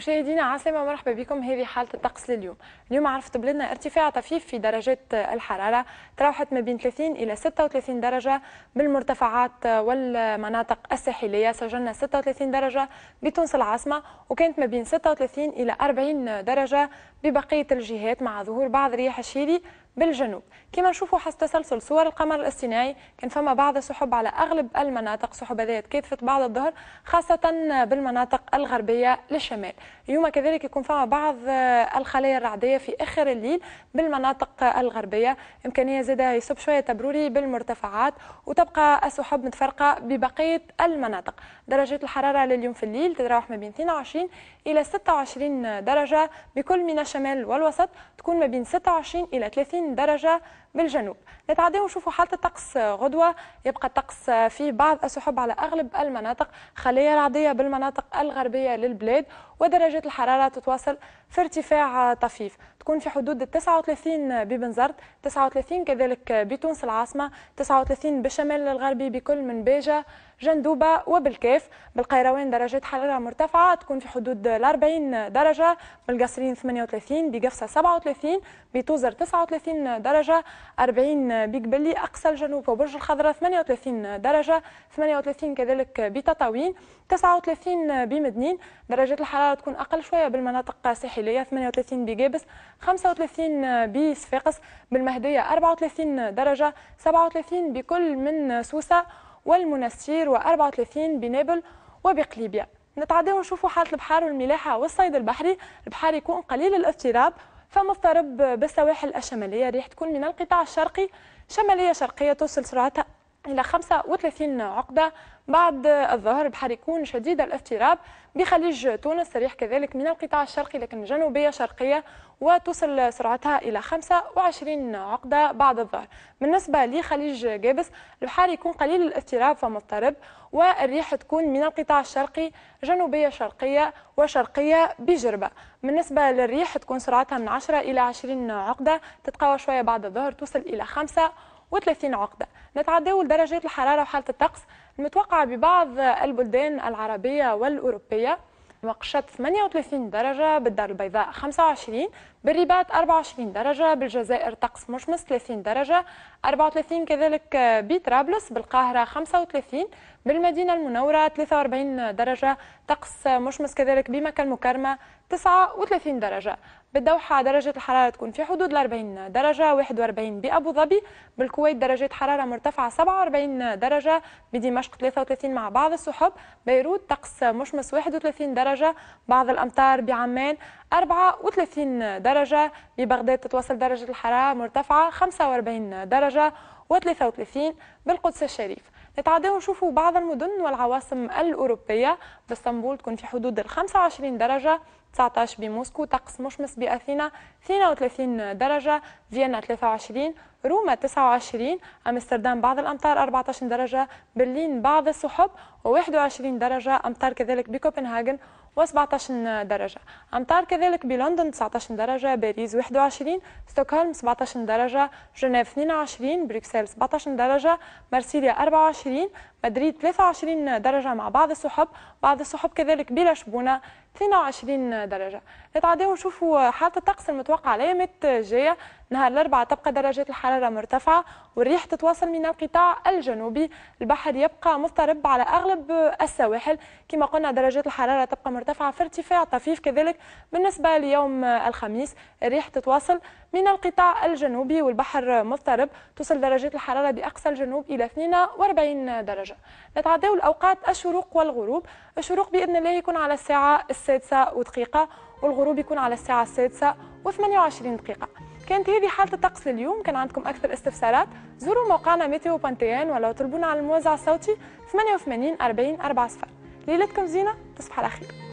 مشاهدينا عسلامة مرحبا بكم هذه حالة الطقس لليوم اليوم عرفت بلادنا ارتفاع طفيف في درجات الحرارة تراوحت ما بين 30 إلى 36 درجة بالمرتفعات والمناطق الساحلية سجلنا 36 درجة بتونس العاصمة وكانت ما بين 36 إلى 40 درجة ببقية الجهات مع ظهور بعض رياح الشيلي بالجنوب كما نشوفوا حسب تسلسل صور القمر الاصطناعي كان فما بعض السحب على أغلب المناطق سحب ذات كثفه بعض الظهر خاصة بالمناطق الغربية للشمال اليوم كذلك يكون فما بعض آه، الخلايا الرعدية في آخر الليل بالمناطق الغربية إمكانية زادة يصب شوية تبروري بالمرتفعات وتبقى السحب متفرقة ببقية المناطق درجات الحرارة لليوم في الليل تتراوح ما بين 22 إلى 26 درجة بكل من الشمال والوسط تكون ما بين 26 إلى 30 درجة بالجنوب نتعداو ونشوفوا حالة الطقس غدوة يبقى الطقس فيه بعض السحب على أغلب المناطق خلية رعدية بالمناطق الغربية للبلاد ودرجات الحرارة تتواصل في ارتفاع طفيف تكون في حدود 39 ببنزرت 39 كذلك بتونس العاصمة 39 بالشمال الغربي بكل من بيجا جندوبة وبالكاف بالقيروان درجات حرارة مرتفعة تكون في حدود 40 درجة بالقصرين 38 بقفصة 37 بتوزر 39 درجة 40 بقبلي أقصى الجنوب وبرج الخضراء 38 درجة 38 كذلك بتطاوين 39 بمدنين درجات الحرارة تكون أقل شوية بالمناطق الساحلية 38 بجابس 35 بصفاقس بالمهدية 34 درجة 37 بكل من سوسة والمنستير و34 بنابل وبقليبيا نتعداو ونشوفوا حالة البحار والملاحة والصيد البحري البحار يكون قليل الاضطراب فمضطرب بالسواحل الشمالية الريح تكون من القطاع الشرقي شمالية شرقية توصل سرعتها إلى 35 عقدة بعد الظهر بحر يكون شديد الاضطراب بخليج تونس سريح كذلك من القطاع الشرقي لكن جنوبية شرقية وتصل سرعتها إلى 25 عقدة بعد الظهر بالنسبة لخليج جابس البحر يكون قليل الاضطراب فمضطرب والريح تكون من القطاع الشرقي جنوبية شرقية وشرقية بجربة بالنسبة للريح تكون سرعتها من 10 إلى 20 عقدة تتقوى شوية بعد الظهر توصل إلى 5 و30 عقدة نتعداو درجات الحرارة وحالة الطقس المتوقعة ببعض البلدان العربية والأوروبية مقشط 38 درجة بالدار البيضاء 25 بالرباط 24 درجة بالجزائر طقس مشمس 30 درجة 34 كذلك بطرابلس بالقاهرة 35 بالمدينة المنورة 43 درجة طقس مشمس كذلك بمكة المكرمة 39 درجة بالدوحة درجة الحرارة تكون في حدود 40 درجة 41 بأبو ظبي بالكويت درجة حرارة مرتفعة 47 درجة بدمشق 33 مع بعض السحب بيروت طقس مشمس 31 درجة بعض الأمطار بعمان 34 درجة ببغداد تتواصل درجة الحرارة مرتفعة 45 درجة و33 بالقدس الشريف اتعدوا وشوفوا بعض المدن والعواصم الأوروبية باسطنبول تكون في حدود ال 25 درجة 19 بموسكو طقس مشمس بأثينا 32 درجة فيينا 23 روما 29 أمستردام بعض الأمطار 14 درجة برلين بعض السحب و21 درجة أمطار كذلك بكوبنهاجن و17 درجة أمطار كذلك بلندن 19 درجة باريس 21 ستوكهولم 17 درجة جنيف 22 بروكسل 17 درجة مرسيليا 24 Oui. مدريد 23 درجة مع بعض السحب بعض السحب كذلك بلا شبونة 22 درجة نتعداو نشوفوا حالة الطقس المتوقعة الأيام الجاية نهار الأربعاء تبقى درجات الحرارة مرتفعة والريح تتواصل من القطاع الجنوبي البحر يبقى مضطرب على أغلب السواحل كما قلنا درجات الحرارة تبقى مرتفعة في ارتفاع طفيف كذلك بالنسبة ليوم الخميس الريح تتواصل من القطاع الجنوبي والبحر مضطرب توصل درجات الحرارة بأقصى الجنوب إلى 42 درجة الدرجة نتعداو الأوقات الشروق والغروب الشروق بإذن الله يكون على الساعة السادسة ودقيقة والغروب يكون على الساعة السادسة و28 دقيقة كانت هذه حالة الطقس لليوم كان عندكم أكثر استفسارات زوروا موقعنا ميتيو بانتيان ولا طلبونا على الموزع الصوتي 88 40 40 ليلتكم زينة تصبح على خير